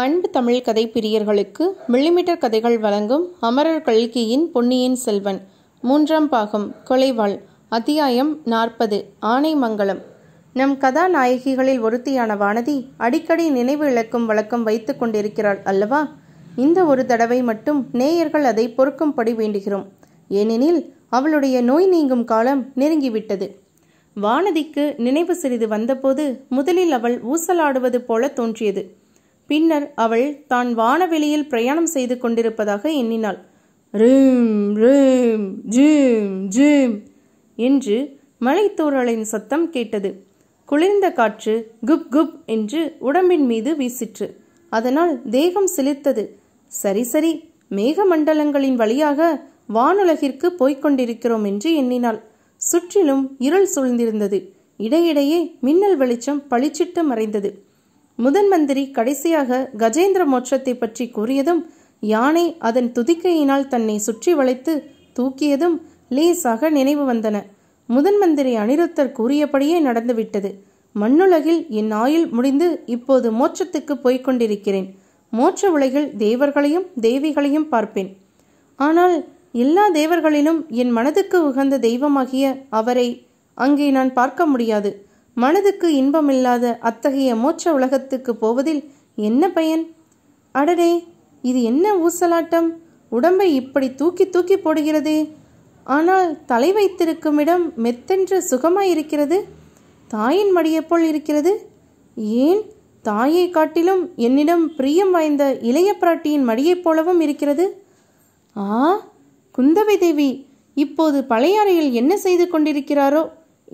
அன்பு தமிழ் கதை பிரியர்களுக்கு மில்லிமீட்டர் கதைகள் வழங்கும் அமரர் கல்கியின் பொன்னியின் செல்வன் மூன்றாம் பாகம் கொலைவாள் அத்தியாயம் நாற்பது ஆனைமங்கலம் நம் கதாநாயகிகளில் ஒருத்தியான வானதி அடிக்கடி நினைவு இழக்கும் வழக்கம் வைத்து கொண்டிருக்கிறாள் அல்லவா இந்த ஒரு தடவை மட்டும் நேயர்கள் அதை பொறுக்கும்படி வேண்டுகிறோம் ஏனெனில் அவளுடைய நோய் நீங்கும் காலம் நெருங்கிவிட்டது வானதிக்கு நினைவு சிறிது வந்தபோது முதலில் அவள் ஊசலாடுவது போல தோன்றியது பின்னர் அவள் தான் வானவெளியில் பிரயாணம் செய்து கொண்டிருப்பதாக எண்ணினாள் ரீம் ரீம் ஜீம் ஜீம் என்று மலைத்தூரலின் சத்தம் கேட்டது குளிர்ந்த காற்று குப் குப் என்று உடம்பின் மீது வீசிற்று அதனால் தேகம் சிலிர்த்தது சரி சரி மேகமண்டலங்களின் வழியாக வானுலகிற்கு போய்க் கொண்டிருக்கிறோம் என்று எண்ணினாள் சுற்றிலும் இருள் சூழ்ந்திருந்தது இடையிடையே மின்னல் வெளிச்சம் பளிச்சிட்டு மறைந்தது முதன் மந்திரி கடைசியாக கஜேந்திர மோட்சத்தை பற்றி கூறியதும் யானை அதன் துதிக்கையினால் தன்னை சுற்றி வளைத்து தூக்கியதும் லேசாக நினைவு வந்தன முதன் மந்திரி அனிருத்தர் கூறியபடியே நடந்துவிட்டது மண்ணுலகில் என் ஆயுள் முடிந்து இப்போது மோட்சத்துக்கு போய்க் கொண்டிருக்கிறேன் மோட்ச உலகில் தேவர்களையும் தேவிகளையும் பார்ப்பேன் ஆனால் எல்லா தேவர்களிலும் என் மனதுக்கு உகந்த தெய்வமாகிய அவரை அங்கே நான் பார்க்க முடியாது மனதுக்கு இன்பமில்லாத அத்தகைய மோட்ச உலகத்துக்கு போவதில் என்ன பயன் அடடே இது என்ன ஊசலாட்டம் உடம்பை இப்படி தூக்கி தூக்கி போடுகிறதே ஆனால் தலை வைத்திருக்கும் இடம் மெத்தென்று சுகமாயிருக்கிறது தாயின் மடியப்போல் போல் இருக்கிறது ஏன் தாயை காட்டிலும் என்னிடம் பிரியம் வாய்ந்த இளைய பிராட்டியின் மடியைப் போலவும் இருக்கிறது ஆ குந்தவை தேவி இப்போது பழையாறையில் என்ன செய்து கொண்டிருக்கிறாரோ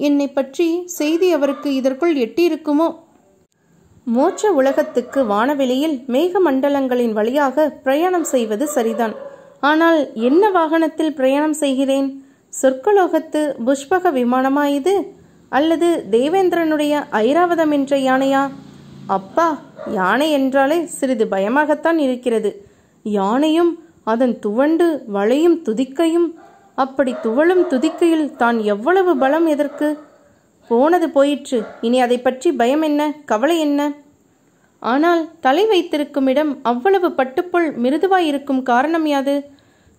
என்னை பற்றி செய்தி அவருக்கு இதற்குள் எட்டியிருக்குமோ மோட்ச உலகத்துக்கு வானவெளியில் மேகமண்டலங்களின் வழியாக பிரயாணம் செய்வது சரிதான் ஆனால் என்ன வாகனத்தில் பிரயாணம் செய்கிறேன் சொர்க்கலோகத்து புஷ்பக விமானமா இது அல்லது தேவேந்திரனுடைய ஐராவதம் என்ற யானையா அப்பா யானை என்றாலே சிறிது பயமாகத்தான் இருக்கிறது யானையும் அதன் துவண்டு வளையும் துதிக்கையும் அப்படி துவளும் துதிக்கையில் தான் எவ்வளவு பலம் எதற்கு போனது போயிற்று இனி அதை பற்றி பயம் என்ன கவலை என்ன ஆனால் தலை வைத்திருக்கும் இடம் அவ்வளவு பட்டுப்புள் மிருதுவாயிருக்கும் காரணம் யாது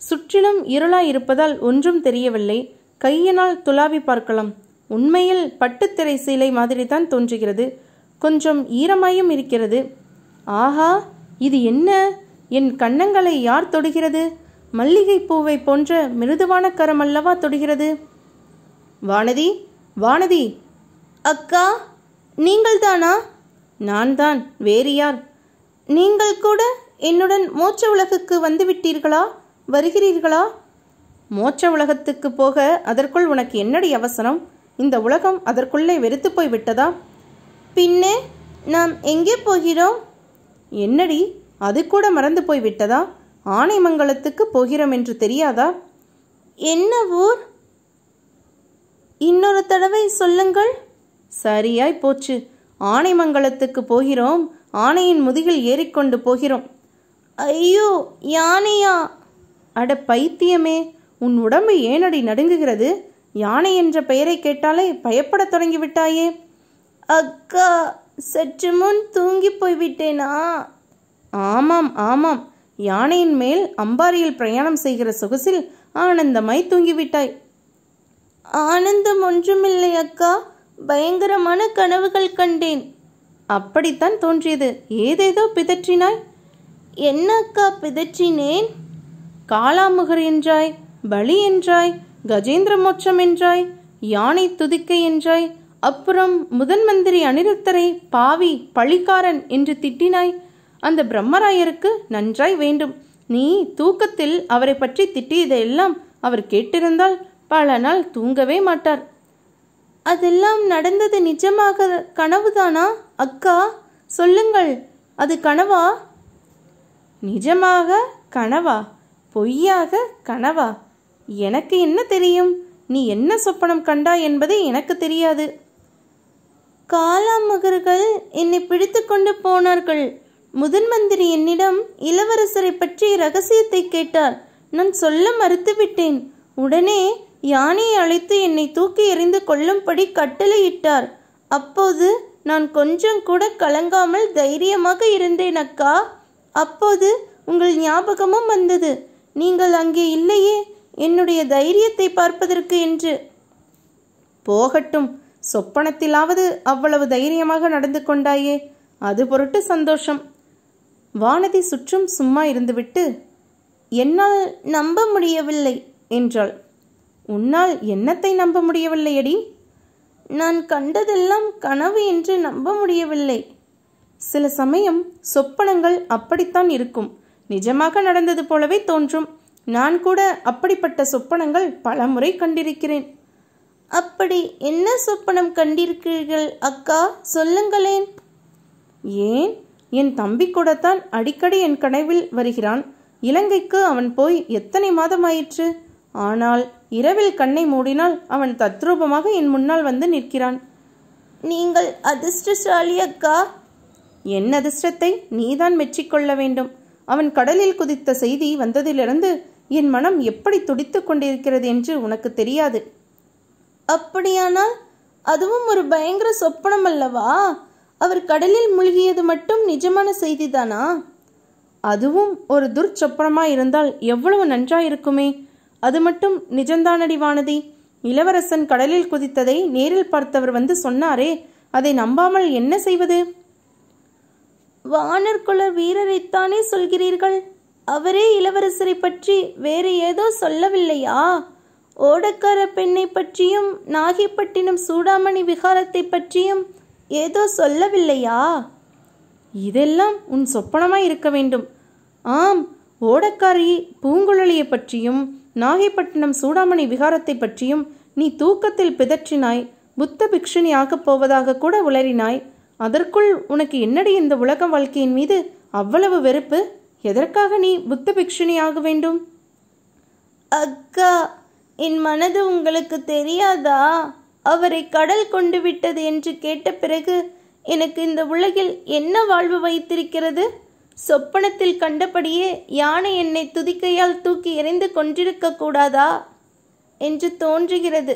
சுற்றிலும் இருளாயிருப்பதால் ஒன்றும் தெரியவில்லை கையினால் துலாவி பார்க்கலாம் உண்மையில் பட்டுத்திரை சீலை மாதிரி தான் தோன்றுகிறது கொஞ்சம் ஈரமாயும் இருக்கிறது ஆஹா இது என்ன என் கன்னங்களை யார் தொடுகிறது மல்லிகை பூவை போன்ற மிருதுவான கரம் அல்லவா தொடுகிறது வானதி வானதி அக்கா நீங்கள்தானா நான் தான் வேறு யார் நீங்கள் கூட என்னுடன் மோட்ச உலகுக்கு வந்துவிட்டீர்களா வருகிறீர்களா மோட்ச உலகத்துக்கு போக அதற்குள் உனக்கு என்னடி அவசரம் இந்த உலகம் அதற்குள்ளே வெறுத்து போய் விட்டதா பின்னே நாம் எங்கே போகிறோம் என்னடி அது கூட மறந்து போய் விட்டதா ஆனைமங்கலத்துக்கு போகிறோம் என்று தெரியாதா என்ன ஊர் இன்னொரு தடவை சொல்லுங்கள் சரியாய் போச்சு ஆனைமங்கலத்துக்கு போகிறோம் ஆனையின் முதுகில் ஏறிக்கொண்டு போகிறோம் ஐயோ யானையா அட பைத்தியமே உன் உடம்பு ஏனடி நடுங்குகிறது யானை என்ற பெயரை கேட்டாலே பயப்படத் தொடங்கிவிட்டாயே அக்கா சற்று முன் தூங்கி போய்விட்டேனா ஆமாம் ஆமாம் யானையின் மேல் அம்பாரியில் பிரயாணம் செய்கிற சொகுசில் ஆனந்தமாய் தூங்கிவிட்டாய் ஆனந்தம் ஒன்றுமில்லை அக்கா பயங்கரமான கனவுகள் கண்டேன் அப்படித்தான் தோன்றியது ஏதேதோ பிதற்றினாய் என்ன அக்கா பிதற்றினேன் காலாமுகர் என்றாய் பலி என்றாய் கஜேந்திர மோட்சம் என்றாய் யானை துதிக்கை என்றாய் அப்புறம் முதன் மந்திரி அனிருத்தரை பாவி பழிக்காரன் என்று திட்டினாய் அந்த பிரம்மராயருக்கு நன்றாய் வேண்டும் நீ தூக்கத்தில் அவரை பற்றி திட்டியதையெல்லாம் அவர் கேட்டிருந்தால் பல நாள் தூங்கவே மாட்டார் அதெல்லாம் நடந்தது நிஜமாக கனவுதானா அக்கா சொல்லுங்கள் அது கனவா நிஜமாக கனவா பொய்யாக கனவா எனக்கு என்ன தெரியும் நீ என்ன சொப்பனம் கண்டா என்பது எனக்கு தெரியாது காலாமகர்கள் என்னை பிடித்து கொண்டு போனார்கள் முதன் மந்திரி என்னிடம் இளவரசரை பற்றி ரகசியத்தை கேட்டார் நான் சொல்ல மறுத்துவிட்டேன் உடனே யானையை அழைத்து என்னை தூக்கி எறிந்து கொள்ளும்படி கட்டளையிட்டார் அப்போது நான் கொஞ்சம் கூட கலங்காமல் தைரியமாக இருந்தேன் அக்கா அப்போது உங்கள் ஞாபகமும் வந்தது நீங்கள் அங்கே இல்லையே என்னுடைய தைரியத்தை பார்ப்பதற்கு என்று போகட்டும் சொப்பனத்திலாவது அவ்வளவு தைரியமாக நடந்து கொண்டாயே அது பொருட்டு சந்தோஷம் வானதி சுற்றும் சும்மா இருந்துவிட்டு என்னால் நம்ப முடியவில்லை என்றாள் உன்னால் என்னத்தை நம்ப முடியவில்லையடி நான் கண்டதெல்லாம் கனவு என்று நம்ப முடியவில்லை சில சமயம் சொப்பனங்கள் அப்படித்தான் இருக்கும் நிஜமாக நடந்தது போலவே தோன்றும் நான் கூட அப்படிப்பட்ட சொப்பனங்கள் பலமுறை கண்டிருக்கிறேன் அப்படி என்ன சொப்பனம் கண்டிருக்கிறீர்கள் அக்கா சொல்லுங்களேன் ஏன் என் தம்பி கூடத்தான் அடிக்கடி என் கனவில் வருகிறான் இலங்கைக்கு அவன் போய் எத்தனை மாதம் ஆயிற்று ஆனால் இரவில் கண்ணை மூடினால் அவன் தத்ரூபமாக என் முன்னால் வந்து நிற்கிறான் நீங்கள் அதிர்ஷ்டசாலி அக்கா என் அதிர்ஷ்டத்தை நீதான் மெச்சிக்கொள்ள வேண்டும் அவன் கடலில் குதித்த செய்தி வந்ததிலிருந்து என் மனம் எப்படி துடித்துக் கொண்டிருக்கிறது என்று உனக்கு தெரியாது அப்படியானால் அதுவும் ஒரு பயங்கர சொப்பனம் அல்லவா அவர் கடலில் மூழ்கியது மட்டும் நிஜமான செய்திதானா அதுவும் ஒரு துர்ச்சப்பனமா இருந்தால் எவ்வளவு நன்றாயிருக்குமே அது மட்டும் நிஜந்தானடி வானதி இளவரசன் கடலில் குதித்ததை நேரில் பார்த்தவர் வந்து சொன்னாரே அதை நம்பாமல் என்ன செய்வது வானர்குல வீரரைத்தானே சொல்கிறீர்கள் அவரே இளவரசரை பற்றி வேறு ஏதோ சொல்லவில்லையா ஓடக்கார பெண்ணை பற்றியும் நாகைப்பட்டினம் சூடாமணி விகாரத்தை பற்றியும் ஏதோ சொல்லவில்லையா இதெல்லாம் உன் சொப்பனமாய் இருக்க வேண்டும் ஆம் ஓடக்காரி பூங்குழலியை பற்றியும் நாகைப்பட்டினம் சூடாமணி விகாரத்தை பற்றியும் நீ தூக்கத்தில் பிதற்றினாய் புத்த பிக்ஷுனி ஆகப் போவதாக கூட உளறினாய் அதற்குள் உனக்கு என்னடி இந்த உலக வாழ்க்கையின் மீது அவ்வளவு வெறுப்பு எதற்காக நீ புத்த பிக்ஷுனி ஆக வேண்டும் அக்கா என் மனது உங்களுக்கு தெரியாதா அவரை கடல் கொண்டு விட்டது என்று கேட்ட பிறகு எனக்கு இந்த உலகில் என்ன வாழ்வு வைத்திருக்கிறது சொப்பனத்தில் கண்டபடியே யானை என்னை துதிக்கையால் தூக்கி எறிந்து கொண்டிருக்க கூடாதா என்று தோன்றுகிறது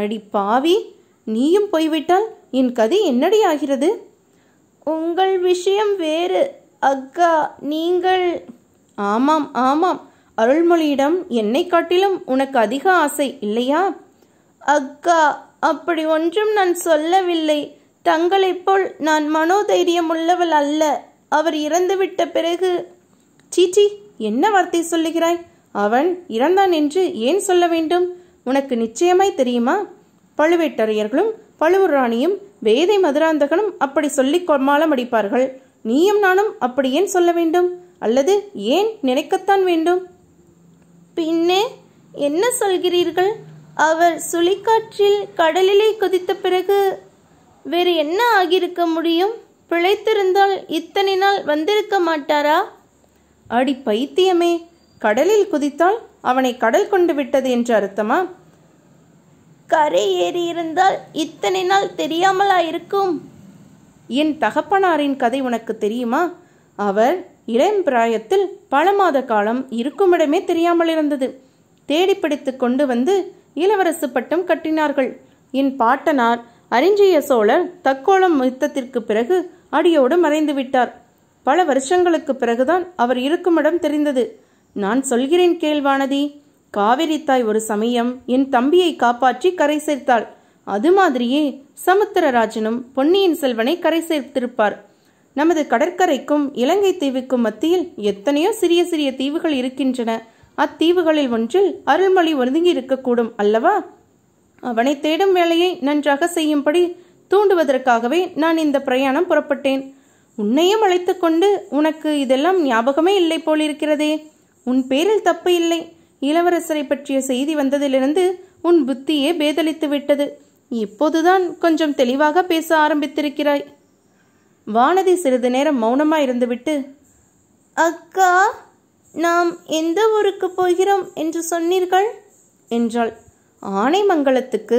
அடி பாவி நீயும் போய்விட்டால் என் கதை என்னடி ஆகிறது உங்கள் விஷயம் வேறு அக்கா நீங்கள் ஆமாம் ஆமாம் அருள்மொழியிடம் என்னை காட்டிலும் உனக்கு அதிக ஆசை இல்லையா அக்கா அப்படி ஒன்றும் நான் சொல்லவில்லை தங்களைப் போல் நான் மனோதைரியம் உள்ளவள் அல்ல அவர் இறந்துவிட்ட பிறகு சீச்சி என்ன வார்த்தை சொல்லுகிறாய் அவன் இறந்தான் என்று ஏன் சொல்ல வேண்டும் உனக்கு நிச்சயமாய் தெரியுமா பழுவேட்டரையர்களும் பழுவூர் ராணியும் வேதை மதுராந்தகனும் அப்படி சொல்லி கொமாளம் அடிப்பார்கள் நீயும் நானும் அப்படி ஏன் சொல்ல வேண்டும் அல்லது ஏன் நினைக்கத்தான் வேண்டும் பின்னே என்ன சொல்கிறீர்கள் அவர் சுழிக்காற்றில் கடலிலே குதித்த பிறகு வேறு என்ன ஆகியிருக்க முடியும் பிழைத்திருந்தால் இத்தனை நாள் வந்திருக்க மாட்டாரா அடி பைத்தியமே கடலில் குதித்தால் அவனை கடல் கொண்டு விட்டது என்று அர்த்தமா கரை ஏறி இருந்தால் இத்தனை நாள் தெரியாமலா இருக்கும் என் தகப்பனாரின் கதை உனக்கு தெரியுமா அவர் இளம் பிராயத்தில் பல மாத காலம் இருக்குமிடமே தெரியாமல் இருந்தது தேடி பிடித்து கொண்டு வந்து இளவரசு பட்டம் கட்டினார்கள் என் பாட்டனார் அறிஞ்சிய சோழர் தக்கோலம் யுத்தத்திற்கு பிறகு அடியோடு மறைந்து விட்டார் பல வருஷங்களுக்கு பிறகுதான் அவர் இருக்குமிடம் தெரிந்தது நான் சொல்கிறேன் கேள்வானதி காவிரி தாய் ஒரு சமயம் என் தம்பியை காப்பாற்றி கரை சேர்த்தாள் அது மாதிரியே சமுத்திரராஜனும் பொன்னியின் செல்வனை கரை சேர்த்திருப்பார் நமது கடற்கரைக்கும் இலங்கை தீவுக்கும் மத்தியில் எத்தனையோ சிறிய சிறிய தீவுகள் இருக்கின்றன அத்தீவுகளில் ஒன்றில் அருள்மொழி ஒதுங்கி இருக்கக்கூடும் அல்லவா அவனை தேடும் வேலையை நன்றாக செய்யும்படி தூண்டுவதற்காகவே நான் இந்த பிரயாணம் புறப்பட்டேன் உன்னையும் அழைத்து கொண்டு உனக்கு இதெல்லாம் ஞாபகமே இல்லை போலிருக்கிறதே உன் பேரில் தப்பு இல்லை இளவரசரை பற்றிய செய்தி வந்ததிலிருந்து உன் புத்தியே பேதலித்து விட்டது இப்போதுதான் கொஞ்சம் தெளிவாக பேச ஆரம்பித்திருக்கிறாய் வானதி சிறிது நேரம் மௌனமா இருந்துவிட்டு அக்கா நாம் எந்த ஊருக்கு போகிறோம் என்று சொன்னீர்கள் என்றாள் ஆனைமங்கலத்துக்கு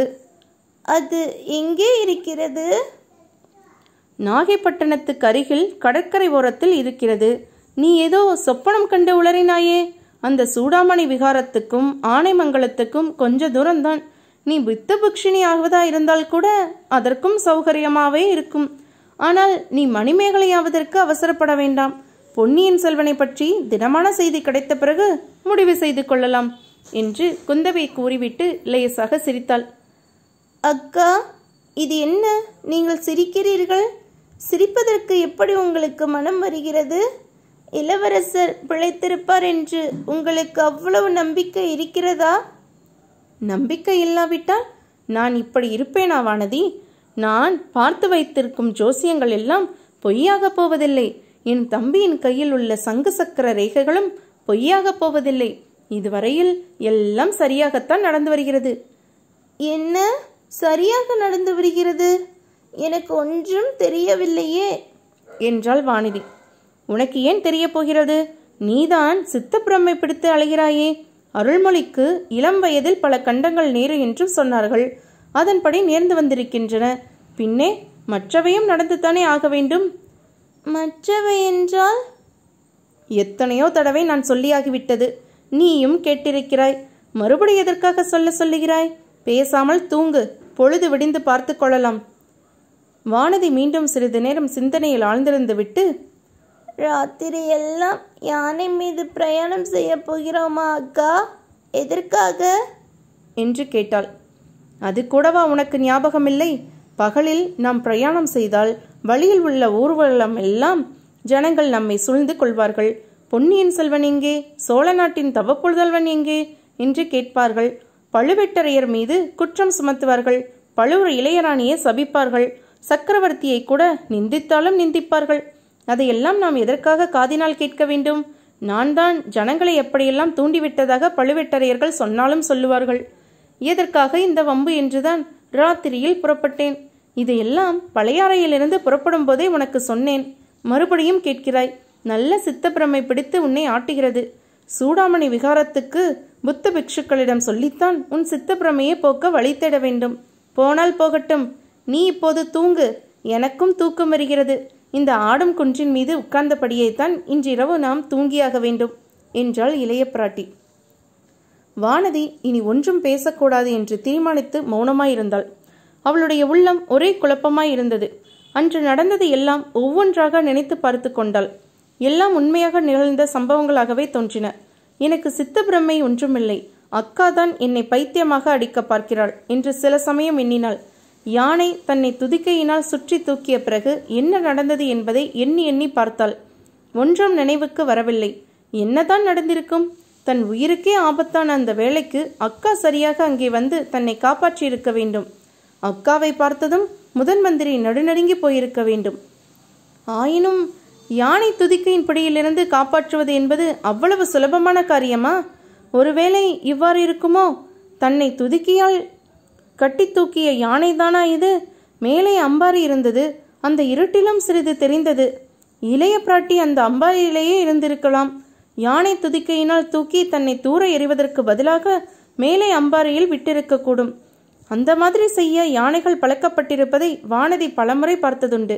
அது எங்கே இருக்கிறது நாகைப்பட்டினத்துக்கு அருகில் கடற்கரை ஓரத்தில் இருக்கிறது நீ ஏதோ சொப்பனம் கண்டு உளறினாயே அந்த சூடாமணி விகாரத்துக்கும் ஆனைமங்கலத்துக்கும் கொஞ்ச தூரம்தான் நீ புத்த புக்ஷினி ஆகுவதா இருந்தால் கூட அதற்கும் சௌகரியமாகவே இருக்கும் ஆனால் நீ மணிமேகலை ஆவதற்கு அவசரப்பட வேண்டாம் பொன்னியின் செல்வனை பற்றி தினமான செய்தி கிடைத்த பிறகு முடிவு செய்து கொள்ளலாம் என்று குந்தவை கூறிவிட்டு லேசாக சிரித்தாள் அக்கா இது என்ன நீங்கள் சிரிக்கிறீர்கள் சிரிப்பதற்கு எப்படி உங்களுக்கு மனம் வருகிறது இளவரசர் பிழைத்திருப்பார் என்று உங்களுக்கு அவ்வளவு நம்பிக்கை இருக்கிறதா நம்பிக்கை இல்லாவிட்டால் நான் இப்படி இருப்பேனா வானதி நான் பார்த்து வைத்திருக்கும் ஜோசியங்கள் எல்லாம் பொய்யாக போவதில்லை என் தம்பியின் கையில் உள்ள சங்கு சக்கர ரேகைகளும் பொய்யாகப் போவதில்லை இதுவரையில் எல்லாம் சரியாகத்தான் நடந்து வருகிறது என்ன சரியாக நடந்து வருகிறது எனக்கு ஒன்றும் தெரியவில்லையே என்றாள் வானதி உனக்கு ஏன் தெரிய போகிறது நீதான் சித்தப்பிரமை பிடித்து அலைகிறாயே அருள்மொழிக்கு இளம் வயதில் பல கண்டங்கள் நேரு என்றும் சொன்னார்கள் அதன்படி நேர்ந்து வந்திருக்கின்றன பின்னே மற்றவையும் நடந்துத்தானே ஆக வேண்டும் மற்றவை என்றால் எத்தனையோ தடவை நான் சொல்லியாகிவிட்டது நீயும் கேட்டிருக்கிறாய் மறுபடி எதற்காக சொல்ல சொல்லுகிறாய் பேசாமல் தூங்கு பொழுது விடிந்து பார்த்து கொள்ளலாம் வானதி மீண்டும் சிறிது நேரம் சிந்தனையில் ஆழ்ந்திருந்து விட்டு ராத்திரி எல்லாம் யானை மீது பிரயாணம் செய்ய போகிறோமா அக்கா எதற்காக என்று கேட்டாள் அது கூடவா உனக்கு ஞாபகமில்லை பகலில் நாம் பிரயாணம் செய்தால் வழியில் உள்ள ஊர்வலம் எல்லாம் ஜனங்கள் நம்மை சூழ்ந்து கொள்வார்கள் பொன்னியின் செல்வன் எங்கே சோழ நாட்டின் தவப்புழுதல்வன் எங்கே என்று கேட்பார்கள் பழுவேட்டரையர் மீது குற்றம் சுமத்துவார்கள் பழுவூர் இளையராணியை சபிப்பார்கள் சக்கரவர்த்தியை கூட நிந்தித்தாலும் நிந்திப்பார்கள் அதையெல்லாம் நாம் எதற்காக காதினால் கேட்க வேண்டும் நான் தான் ஜனங்களை எப்படியெல்லாம் தூண்டிவிட்டதாக பழுவேட்டரையர்கள் சொன்னாலும் சொல்லுவார்கள் எதற்காக இந்த வம்பு என்றுதான் ராத்திரியில் புறப்பட்டேன் இதையெல்லாம் பழையாறையிலிருந்து புறப்படும் போதே உனக்கு சொன்னேன் மறுபடியும் கேட்கிறாய் நல்ல சித்தப்பிரமை பிடித்து உன்னை ஆட்டுகிறது சூடாமணி விகாரத்துக்கு புத்த பிக்ஷுக்களிடம் சொல்லித்தான் உன் சித்தப்பிரமையை போக்க வழி தேட வேண்டும் போனால் போகட்டும் நீ இப்போது தூங்கு எனக்கும் தூக்கம் வருகிறது இந்த ஆடும் குன்றின் மீது உட்கார்ந்தபடியேதான் இன்றிரவு நாம் தூங்கியாக வேண்டும் என்றாள் இளைய பிராட்டி வானதி இனி ஒன்றும் பேசக்கூடாது என்று தீர்மானித்து மௌனமாயிருந்தாள் அவளுடைய உள்ளம் ஒரே குழப்பமாய் இருந்தது அன்று நடந்தது எல்லாம் ஒவ்வொன்றாக நினைத்து பார்த்து கொண்டாள் எல்லாம் உண்மையாக நிகழ்ந்த சம்பவங்களாகவே தோன்றின எனக்கு சித்த பிரம்மை ஒன்றுமில்லை அக்கா தான் என்னை பைத்தியமாக அடிக்க பார்க்கிறாள் என்று சில சமயம் எண்ணினாள் யானை தன்னை துதிக்கையினால் சுற்றி தூக்கிய பிறகு என்ன நடந்தது என்பதை எண்ணி எண்ணி பார்த்தாள் ஒன்றும் நினைவுக்கு வரவில்லை என்னதான் நடந்திருக்கும் தன் உயிருக்கே ஆபத்தான அந்த வேலைக்கு அக்கா சரியாக அங்கே வந்து தன்னை காப்பாற்றியிருக்க வேண்டும் அக்காவை பார்த்ததும் முதன் மந்திரி நடுநடுங்கி போயிருக்க வேண்டும் ஆயினும் யானை துதிக்கையின் பிடியிலிருந்து காப்பாற்றுவது என்பது அவ்வளவு சுலபமான காரியமா ஒருவேளை இவ்வாறு இருக்குமோ தன்னை துதுக்கியால் கட்டி தூக்கிய யானைதானா இது மேலே அம்பாரி இருந்தது அந்த இருட்டிலும் சிறிது தெரிந்தது இளைய பிராட்டி அந்த அம்பாரியிலேயே இருந்திருக்கலாம் யானை துதிக்கையினால் தூக்கி தன்னை தூர எறிவதற்கு பதிலாக மேலே அம்பாரியில் விட்டிருக்கக்கூடும் அந்த மாதிரி செய்ய யானைகள் பழக்கப்பட்டிருப்பதை வானதி பலமுறை பார்த்ததுண்டு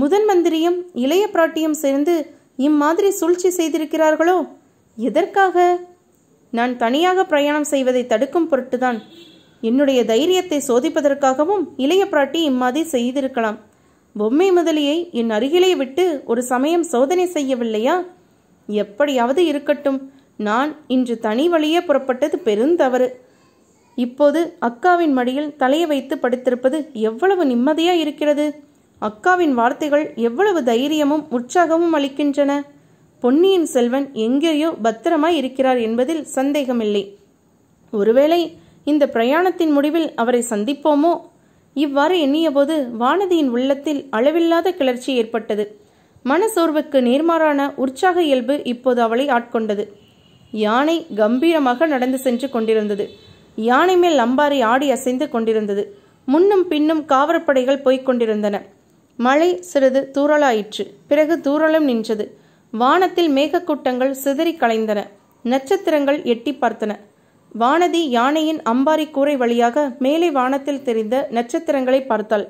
முதன் மந்திரியும் இளைய பிராட்டியும் சேர்ந்து இம்மாதிரி சூழ்ச்சி செய்திருக்கிறார்களோ எதற்காக நான் தனியாக பிரயாணம் செய்வதை தடுக்கும் பொருட்டுதான் என்னுடைய தைரியத்தை சோதிப்பதற்காகவும் இளைய பிராட்டி இம்மாதிரி செய்திருக்கலாம் பொம்மை முதலியை என் அருகிலே விட்டு ஒரு சமயம் சோதனை செய்யவில்லையா எப்படியாவது இருக்கட்டும் நான் இன்று தனி வழியே புறப்பட்டது பெருந்தவறு இப்போது அக்காவின் மடியில் தலையை வைத்து படுத்திருப்பது எவ்வளவு நிம்மதியா இருக்கிறது அக்காவின் வார்த்தைகள் எவ்வளவு தைரியமும் உற்சாகமும் அளிக்கின்றன பொன்னியின் செல்வன் எங்கேயோ பத்திரமாய் இருக்கிறார் என்பதில் சந்தேகமில்லை ஒருவேளை இந்த பிரயாணத்தின் முடிவில் அவரை சந்திப்போமோ இவ்வாறு எண்ணியபோது வானதியின் உள்ளத்தில் அளவில்லாத கிளர்ச்சி ஏற்பட்டது மனசோர்வுக்கு நேர்மாறான உற்சாக இயல்பு இப்போது அவளை ஆட்கொண்டது யானை கம்பீரமாக நடந்து சென்று கொண்டிருந்தது யானை மேல் அம்பாரி ஆடி அசைந்து கொண்டிருந்தது முன்னும் பின்னும் காவற்படைகள் போய்க் கொண்டிருந்தன மழை சிறிது தூறலாயிற்று பிறகு தூரலும் நின்றது வானத்தில் மேகக்கூட்டங்கள் சிதறி கலைந்தன நட்சத்திரங்கள் எட்டி பார்த்தன வானதி யானையின் அம்பாரி கூரை வழியாக மேலே வானத்தில் தெரிந்த நட்சத்திரங்களை பார்த்தாள்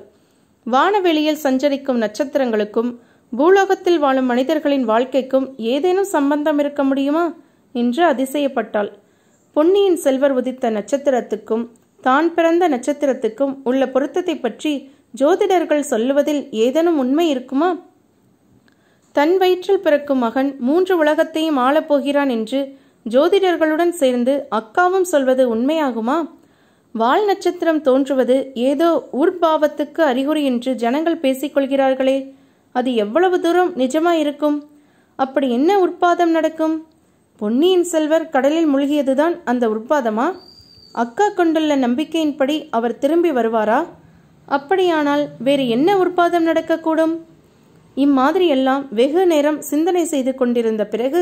வானவெளியில் சஞ்சரிக்கும் நட்சத்திரங்களுக்கும் பூலோகத்தில் வாழும் மனிதர்களின் வாழ்க்கைக்கும் ஏதேனும் சம்பந்தம் இருக்க முடியுமா என்று அதிசயப்பட்டாள் பொன்னியின் செல்வர் உதித்த நட்சத்திரத்துக்கும் தான் பிறந்த நட்சத்திரத்துக்கும் உள்ள பொருத்தத்தை பற்றி ஜோதிடர்கள் சொல்லுவதில் ஏதேனும் உண்மை இருக்குமா தன் வயிற்றில் பிறக்கும் மகன் மூன்று உலகத்தையும் ஆளப்போகிறான் என்று ஜோதிடர்களுடன் சேர்ந்து அக்காவும் சொல்வது உண்மையாகுமா வால் நட்சத்திரம் தோன்றுவது ஏதோ உர்பாவத்துக்கு அறிகுறி என்று ஜனங்கள் பேசிக்கொள்கிறார்களே அது எவ்வளவு தூரம் நிஜமாயிருக்கும் அப்படி என்ன உற்பாதம் நடக்கும் பொன்னியின் செல்வர் கடலில் மூழ்கியதுதான் அந்த உற்பாதமா அக்கா கொண்டுள்ள நம்பிக்கையின்படி அவர் திரும்பி வருவாரா அப்படியானால் வேறு என்ன உற்பாதம் நடக்கக்கூடும் இம்மாதிரியெல்லாம் வெகு நேரம் சிந்தனை செய்து கொண்டிருந்த பிறகு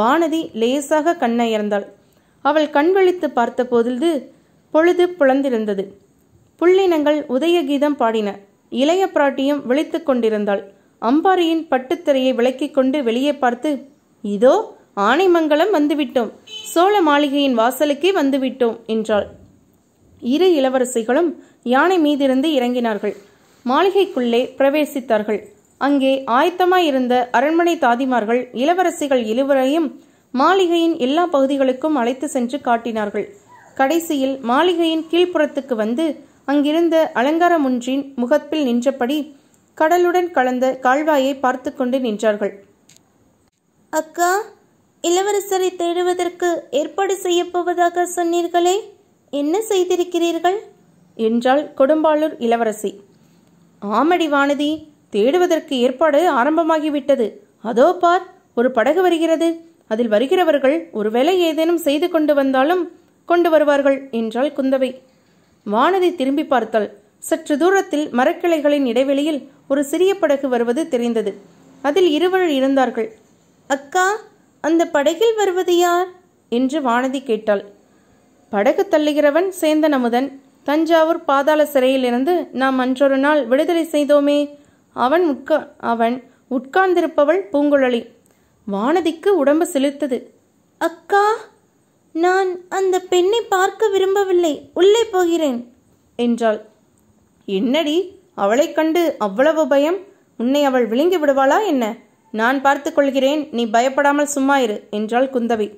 வானதி லேசாக கண்ணயர்ந்தாள் அவள் கண் விழித்து பார்த்தபோது பொழுது புலந்திருந்தது புள்ளினங்கள் உதயகீதம் பாடின இளைய பிராட்டியும் விழித்துக் கொண்டிருந்தாள் அம்பாரியின் பட்டுத்திரையை விளக்கிக் கொண்டு வெளியே பார்த்து இதோ ஆனைமங்கலம் வந்துவிட்டோம் சோழ மாளிகையின் வாசலுக்கே வந்துவிட்டோம் என்றாள் இரு இளவரசிகளும் யானை மீதிருந்து இறங்கினார்கள் மாளிகைக்குள்ளே பிரவேசித்தார்கள் அங்கே ஆயத்தமாயிருந்த அரண்மனை தாதிமார்கள் இளவரசிகள் இருவரையும் மாளிகையின் எல்லா பகுதிகளுக்கும் அழைத்து சென்று காட்டினார்கள் கடைசியில் மாளிகையின் கீழ்ப்புறத்துக்கு வந்து அங்கிருந்த அலங்காரமுன்றின் முகப்பில் நின்றபடி கடலுடன் கலந்த கால்வாயை பார்த்து கொண்டு நின்றார்கள் அக்கா இளவரசரை தேடுவதற்கு ஏற்பாடு செய்யப்போவதாக சொன்னீர்களே என்ன செய்திருக்கிறீர்கள் என்றாள் கொடும்பாளூர் இளவரசி ஆமடி வானதி தேடுவதற்கு ஏற்பாடு ஆரம்பமாகிவிட்டது அதோ பார் ஒரு படகு வருகிறது அதில் வருகிறவர்கள் ஒருவேளை ஏதேனும் செய்து கொண்டு வந்தாலும் கொண்டு வருவார்கள் என்றாள் குந்தவை வானதி திரும்பி பார்த்தாள் சற்று தூரத்தில் மரக்கிளைகளின் இடைவெளியில் ஒரு சிறிய படகு வருவது தெரிந்தது அதில் இருவர் இருந்தார்கள் அக்கா அந்த படகில் வருவது யார் என்று வானதி கேட்டாள் படகு தள்ளுகிறவன் சேந்தன் அமுதன் தஞ்சாவூர் பாதாள சிறையிலிருந்து நாம் அன்றொரு நாள் விடுதலை செய்தோமே அவன் உட்க அவன் உட்கார்ந்திருப்பவள் பூங்குழலி வானதிக்கு உடம்பு செலுத்தது அக்கா நான் அந்த பெண்ணை பார்க்க விரும்பவில்லை உள்ளே போகிறேன் என்றாள் என்னடி அவளைக் கண்டு அவ்வளவு பயம் உன்னை அவள் விழுங்கி விடுவாளா என்ன நான் கொள்கிறேன் நீ பயப்படாமல் சும்மா இரு என்றாள் குந்தவை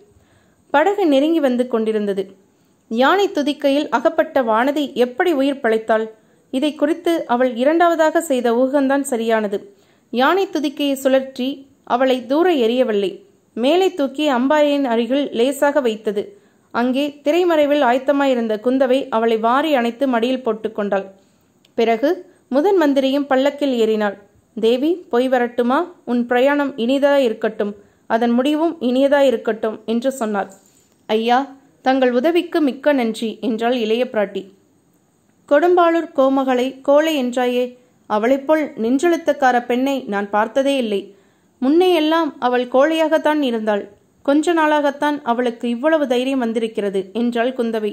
படகு நெருங்கி வந்து கொண்டிருந்தது யானை துதிக்கையில் அகப்பட்ட வானதி எப்படி உயிர் பழைத்தாள் இதை குறித்து அவள் இரண்டாவதாக செய்த ஊகம்தான் சரியானது யானை துதிக்கையை சுழற்றி அவளை தூர எரியவில்லை மேலே தூக்கி அம்பாரியின் அருகில் லேசாக வைத்தது அங்கே திரைமறைவில் ஆயத்தமாயிருந்த குந்தவை அவளை வாரி அணைத்து மடியில் போட்டுக்கொண்டாள் பிறகு முதன் மந்திரியும் பல்லக்கில் ஏறினாள் தேவி போய் வரட்டுமா உன் பிரயாணம் இனிதாக இருக்கட்டும் அதன் முடிவும் இனியதா இருக்கட்டும் என்று சொன்னார் ஐயா தங்கள் உதவிக்கு மிக்க நன்றி என்றாள் இளைய பிராட்டி கொடும்பாளூர் கோமகளை கோழை என்றாயே அவளைப்போல் நின்றெழுத்தக்கார பெண்ணை நான் பார்த்ததே இல்லை முன்னையெல்லாம் அவள் கோழையாகத்தான் இருந்தாள் கொஞ்ச நாளாகத்தான் அவளுக்கு இவ்வளவு தைரியம் வந்திருக்கிறது என்றாள் குந்தவை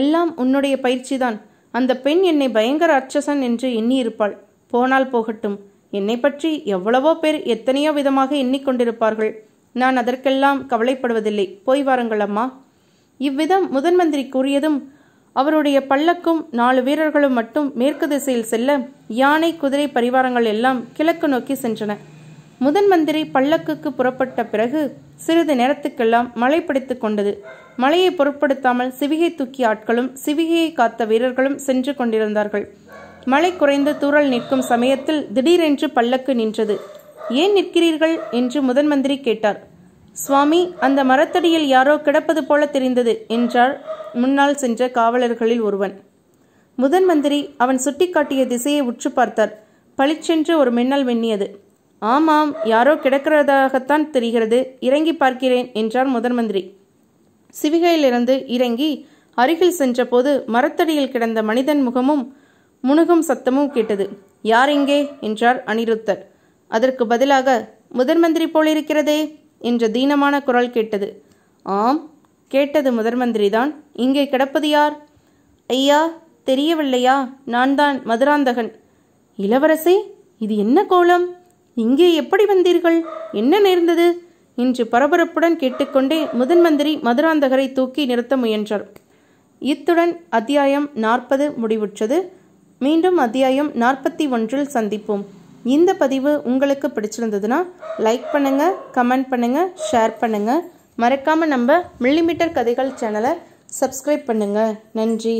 எல்லாம் உன்னுடைய பயிற்சிதான் அந்த பெண் என்னை பயங்கர அச்சசன் என்று எண்ணியிருப்பாள் போனால் போகட்டும் என்னை பற்றி எவ்வளவோ பேர் எத்தனையோ விதமாக எண்ணிக்கொண்டிருப்பார்கள் நான் அதற்கெல்லாம் கவலைப்படுவதில்லை போய் வாருங்கள் அம்மா இவ்விதம் முதன் மந்திரி கூறியதும் அவருடைய பல்லக்கும் நாலு வீரர்களும் மட்டும் மேற்கு திசையில் செல்ல யானை குதிரை பரிவாரங்கள் எல்லாம் கிழக்கு நோக்கி சென்றன முதன் மந்திரி பல்லக்குக்கு புறப்பட்ட பிறகு சிறிது நேரத்துக்கெல்லாம் மழை படித்துக் கொண்டது மழையை பொருட்படுத்தாமல் சிவிகை தூக்கி ஆட்களும் சிவிகையை காத்த வீரர்களும் சென்று கொண்டிருந்தார்கள் மழை குறைந்து தூரல் நிற்கும் சமயத்தில் திடீரென்று பல்லக்கு நின்றது ஏன் நிற்கிறீர்கள் என்று முதன் மந்திரி கேட்டார் சுவாமி அந்த மரத்தடியில் யாரோ கிடப்பது போல தெரிந்தது என்றார் முன்னால் சென்ற காவலர்களில் ஒருவன் முதன் மந்திரி அவன் சுட்டிக்காட்டிய திசையை உற்று பார்த்தார் பளிச்சென்று ஒரு மின்னல் மின்னியது ஆமாம் யாரோ கிடக்கிறதாகத்தான் தெரிகிறது இறங்கி பார்க்கிறேன் என்றார் முதன் மந்திரி சிவிகையிலிருந்து இறங்கி அருகில் சென்றபோது மரத்தடியில் கிடந்த மனிதன் முகமும் முணுகும் சத்தமும் கேட்டது யார் எங்கே என்றார் அனிருத்தர் அதற்கு பதிலாக முதன் மந்திரி போலிருக்கிறதே என்ற தீனமான குரல் கேட்டது ஆம் கேட்டது முதன்மந்திரி தான் இங்கே கிடப்பது யார் ஐயா தெரியவில்லையா நான் தான் மதுராந்தகன் இளவரசி இது என்ன கோலம் இங்கே எப்படி வந்தீர்கள் என்ன நேர்ந்தது என்று பரபரப்புடன் கேட்டுக்கொண்டே முதன் மந்திரி மதுராந்தகரை தூக்கி நிறுத்த முயன்றார் இத்துடன் அத்தியாயம் நாற்பது முடிவுற்றது மீண்டும் அத்தியாயம் நாற்பத்தி ஒன்றில் சந்திப்போம் இந்த பதிவு உங்களுக்கு பிடிச்சிருந்ததுன்னா லைக் பண்ணுங்கள் கமெண்ட் பண்ணுங்கள் ஷேர் பண்ணுங்கள் மறக்காமல் நம்ம மில்லிமீட்டர் கதைகள் சேனலை சப்ஸ்கிரைப் பண்ணுங்கள் நன்றி